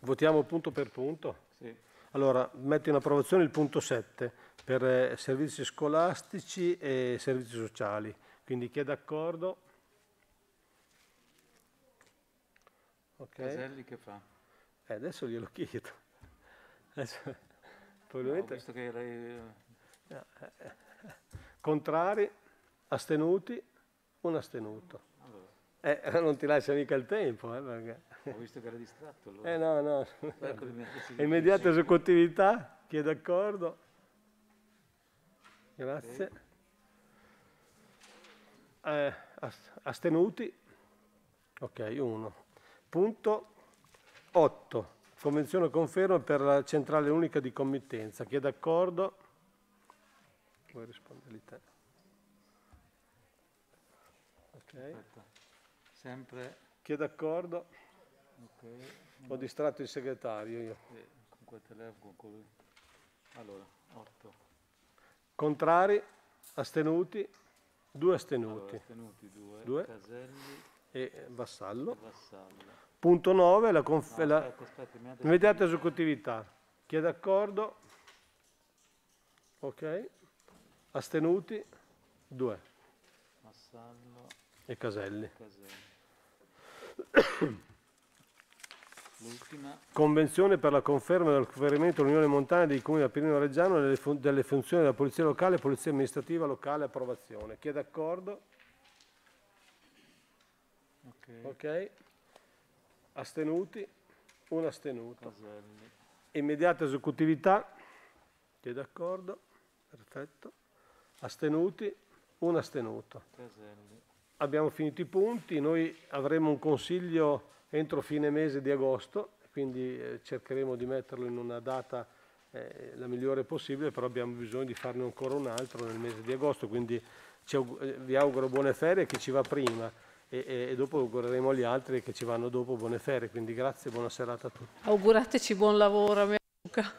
Votiamo punto per punto? Sì. Allora, metto in approvazione il punto 7 per eh, servizi scolastici e servizi sociali. Quindi chi è d'accordo? Okay. Caselli che fa? Eh, adesso glielo chiedo. Adesso, probabilmente... No, visto che lei... Eh, eh, contrari, astenuti, un astenuto. Allora. Eh, eh, non ti lascia mica il tempo. Eh, perché... Ho visto che era distratto. Allora. Eh no, no. Ecco, Immediata esecutività, chi è d'accordo? Grazie. Eh, astenuti? Ok, uno. Punto 8. Convenzione conferma per la centrale unica di committenza. Chi è d'accordo? Vuoi rispondere lì te? Okay. Sempre. Chi è d'accordo? Okay. Ho distratto il segretario io. con quel telefono, con lui. Allora, 8. Contrari? Astenuti? Due astenuti. Allora, astenuti, due. due. Caselli. E Vassallo. Vassallo. Punto 9, la, conf- no, esecutività. Chi è d'accordo? Ok. Astenuti? 2. Massallo e Caselli. Caselli. Convenzione per la conferma del conferimento all'Unione Montana dei Comuni del Pirino Reggiano delle, fun- delle funzioni della Polizia Locale e Polizia Amministrativa Locale approvazione. Chi è d'accordo? Ok. okay astenuti, un astenuto. Caselli. Immediata esecutività, chi è d'accordo? Perfetto. Astenuti, un astenuto. Caselli. Abbiamo finito i punti, noi avremo un consiglio entro fine mese di agosto, quindi eh, cercheremo di metterlo in una data eh, la migliore possibile, però abbiamo bisogno di farne ancora un altro nel mese di agosto, quindi eh, vi auguro buone ferie a chi ci va prima e, e, dopo augureremo agli altri che ci vanno dopo buone ferie, quindi grazie e buona serata a tutti. Augurateci buon lavoro a me Luca.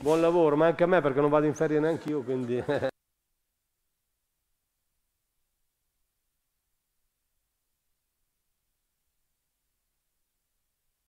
Buon lavoro, ma anche a me perché non vado in ferie neanche io, quindi...